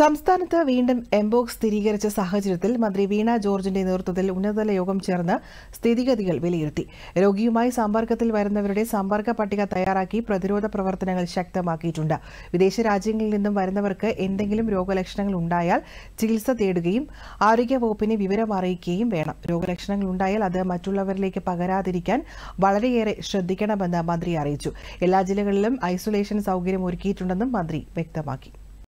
സംസ്ഥാനത്ത് വീണ്ടും എംബോക്സ് സ്ഥിരീകരിച്ച സാഹചര്യത്തിൽ മന്ത്രി വീണ ജോർജിന്റെ നേതൃത്വത്തിൽ ഉന്നതതല യോഗം ചേർന്ന് സ്ഥിതിഗതികൾ വിലയിരുത്തി രോഗിയുമായി സമ്പർക്കത്തിൽ വരുന്നവരുടെ സമ്പർക്ക പട്ടിക തയ്യാറാക്കി പ്രതിരോധ പ്രവർത്തനങ്ങൾ ശക്തമാക്കിയിട്ടുണ്ട് വിദേശ രാജ്യങ്ങളിൽ നിന്നും വരുന്നവർക്ക് എന്തെങ്കിലും രോഗലക്ഷണങ്ങൾ ഉണ്ടായാൽ ചികിത്സ തേടുകയും ആരോഗ്യവകുപ്പിനെ വിവരം അറിയിക്കുകയും വേണം രോഗലക്ഷണങ്ങൾ ഉണ്ടായാൽ അത് മറ്റുള്ളവരിലേക്ക് പകരാതിരിക്കാൻ വളരെയേറെ ശ്രദ്ധിക്കണമെന്ന് മന്ത്രി അറിയിച്ചു എല്ലാ ജില്ലകളിലും ഐസൊലേഷൻ സൗകര്യം ഒരുക്കിയിട്ടുണ്ടെന്നും മന്ത്രി വ്യക്തമാക്കി